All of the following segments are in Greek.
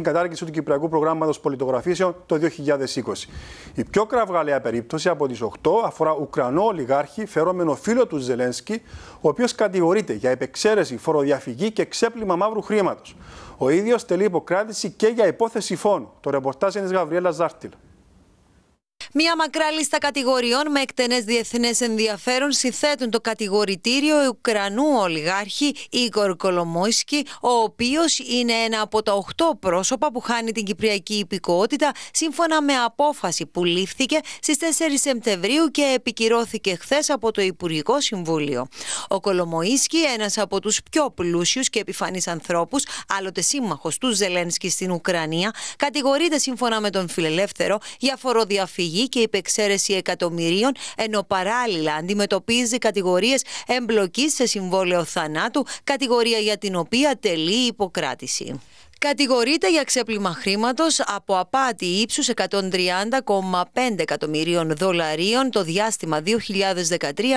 την κατάργηση του Κυπριακού Προγράμματος Πολιτογραφήσεων το 2020. Η πιο κραυγαλαία περίπτωση από τις 8 αφορά Ουκρανό ολιγάρχη, φερόμενο φίλο του Ζελένσκι, ο οποίος κατηγορείται για επεξαίρεση, φοροδιαφυγή και ξέπλυμα μαύρου χρήματος. Ο ίδιος τελεί υποκράτηση και για υπόθεση φόνου. Το ρεπορτάζ είναι της Γαβριέλας Ζάρτιλ. Μία μακρά λίστα κατηγοριών με εκτενές διεθνές ενδιαφέρον συθέτουν το κατηγορητήριο Ουκρανού ολιγάρχη Ίγκορ Κολομόσκι, ο οποίος είναι ένα από τα 8 πρόσωπα που χάνει την κυπριακή υπηκότητα σύμφωνα με απόφαση που λήφθηκε στις 4 Σεπτεμβρίου και επικυρώθηκε χθες από το Υπουργικό Συμβούλιο. Ο Κολομοίσκι, ένας από τους πιο πλούσιους και επιφανείς ανθρώπους, άλλοτε σύμμαχος του Ζελένσκι στην Ουκρανία, κατηγορείται σύμφωνα με τον Φιλελεύθερο για φοροδιαφυγή και υπεξαίρεση εκατομμυρίων, ενώ παράλληλα αντιμετωπίζει κατηγορίες εμπλοκής σε συμβόλαιο θανάτου, κατηγορία για την οποία τελεί υποκράτηση. Κατηγορείται για ξέπλυμα χρήματος από απάτη ύψους 130,5 εκατομμυρίων δολαρίων το διάστημα 2013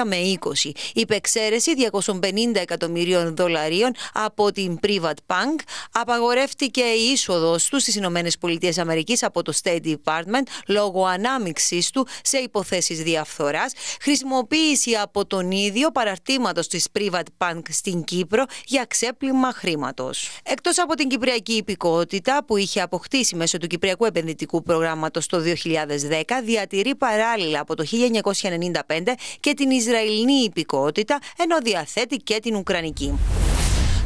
με 20, υπεξαίρεση 250 εκατομμυρίων δολαρίων από την Privat Bank, απαγορεύτηκε η είσοδος τους στις ΗΠΑ από το State Department λόγω ανάμειξη του σε υποθέσεις διαφθοράς, χρησιμοποίηση από τον ίδιο παραρτήματος της Private Bank στην Κύπρο για ξέπλυμα χρήματος. Εκτός από την κυπριακή υπηκότητα που είχε αποκτήσει μέσω του Κυπριακού Επενδυτικού Προγράμματος το 2010, διατηρεί παράλληλα από το 1995 και την Ισραηλινή υπηκότητα, ενώ διαθέτει και την Ουκρανική.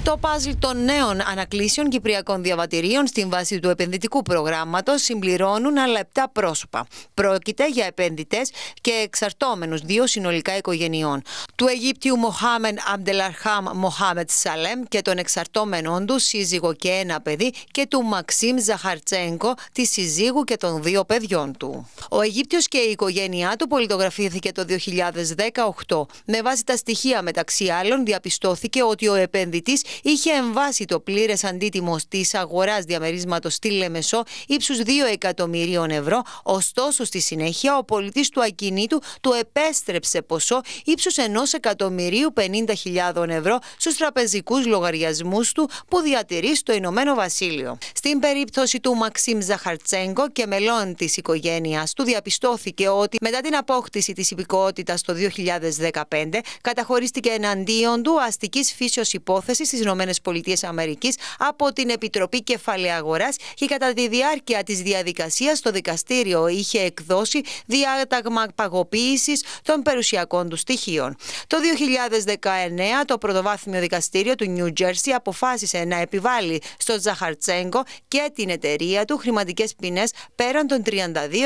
Το παζλ των νέων ανακλήσεων Κυπριακών διαβατηρίων στην βάση του επενδυτικού προγράμματος συμπληρώνουν άλλα 7 πρόσωπα. Πρόκειται για επενδυτές και εξαρτώμενους δύο συνολικά οικογενειών. Του Αιγύπτιου Μοχάμεν Αμπτελαρχάμ Μοχάμετ Σαλέμ και των εξαρτώμενών του σύζυγο και ένα παιδί και του Μαξίμ Ζαχαρτσέγκο, τη συζύγου και των δύο παιδιών του. Ο Αιγύπτιος και η οικογένειά του πολιτογραφήθηκε το 2018. Με βάση τα στοιχεία μεταξύ άλλων διαπιστώθηκε ότι ο επενδυτής είχε εμβάσει το πλήρες αντίτιμο της αγοράς διαμερίσματος στη Λεμεσό ύψους 2 εκατομμυρίων ευρώ. Ωστόσο, στη συνέχεια, ο πολιτής του ακινήτου του επέστρεψε ποσό ύψους 1 εκατομμυρίου 50.000 ευρώ στους τραπεζικούς λογαριασμούς του που διατηρεί στο Ηνωμένο Βασίλειο. Στην περίπτωση του Μαξίμ Ζαχαρτσέγκο και μελών της οικογένειας του, διαπιστώθηκε ότι μετά την απόκτηση της υπηκότητας το 2015 καταχωρίστηκε εναντίον του αστικής φύσεως υπόθεσης της ΗΠΑ από την Επιτροπή Κεφαλαία Αγοράς και κατά τη διάρκεια της διαδικασίας το δικαστήριο είχε εκδώσει διάταγμα παγοποίηση των περιουσιακών του στοιχείων. Το 2019 το πρωτοβάθμιο δικαστήριο του Νιου Τζέρσι αποφάσισε να επιβάλλει στο Τζαχαρτσέγκο και την εταιρεία του χρηματικές ποινές πέραν των 32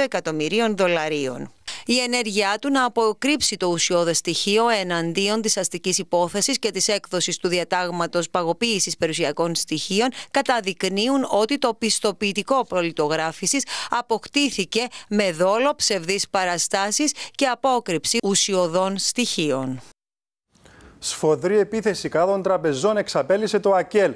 εκατομμυρίων δολαρίων η ενέργειά του να αποκρύψει το ουσιώδες στοιχείο εναντίον της αστικής υπόθεσης και της έκδοσης του διατάγματος παγοποίηση περιουσιακών στοιχείων καταδεικνύουν ότι το πιστοποιητικό προλητογράφησης αποκτήθηκε με δόλο ψευδή παραστάσεις και απόκρυψη ουσιωδών στοιχείων. Σφοδρή επίθεση κάδων τραπεζών εξαπέλυσε το ΑΚΕΛ.